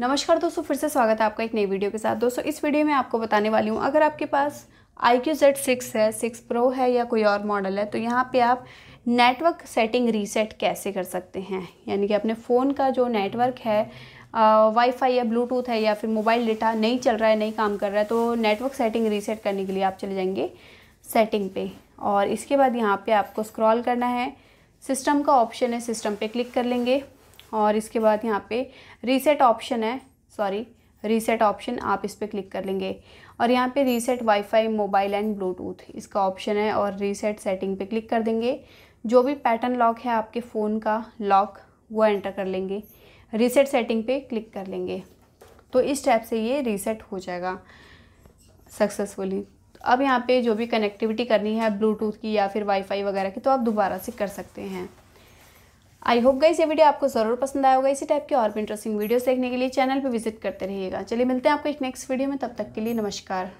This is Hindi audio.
नमस्कार दोस्तों फिर से स्वागत है आपका एक नई वीडियो के साथ दोस्तों इस वीडियो में आपको बताने वाली हूँ अगर आपके पास आई क्यू जेड सिक्स है सिक्स प्रो है या कोई और मॉडल है तो यहाँ पे आप नेटवर्क सेटिंग रीसेट कैसे कर सकते हैं यानी कि अपने फ़ोन का जो नेटवर्क है वाईफाई या ब्लूटूथ है या फिर मोबाइल डेटा नहीं चल रहा है नहीं काम कर रहा है तो नेटवर्क सेटिंग रीसेट करने के लिए आप चले जाएंगे सेटिंग पे और इसके बाद यहाँ पे आपको स्क्रॉल करना है सिस्टम का ऑप्शन है सिस्टम पे क्लिक कर लेंगे और इसके बाद यहाँ पे रीसेट ऑप्शन है सॉरी रीसेट ऑप्शन आप इस पर क्लिक कर लेंगे और यहाँ पे reset wifi mobile and bluetooth इसका ऑप्शन है और रीसेट सेटिंग पे क्लिक कर देंगे जो भी पैटर्न लॉक है आपके फ़ोन का लॉक वो एंटर कर लेंगे रीसेट सेटिंग पे क्लिक कर लेंगे तो इस टाइप से ये रीसेट हो जाएगा सक्सेसफुली अब यहाँ पे जो भी कनेक्टिविटी करनी है ब्लूटूथ की या फिर वाईफाई वगैरह की तो आप दोबारा से कर सकते हैं आई होप गई ये वीडियो आपको ज़रूर पसंद आया होगा इसी टाइप की और भी इंटरेस्टिंग वीडियोस देखने के लिए चैनल पर विजिट करते रहिएगा चलिए मिलते हैं आपको एक नेक्स्ट वीडियो में तब तक के लिए नमस्कार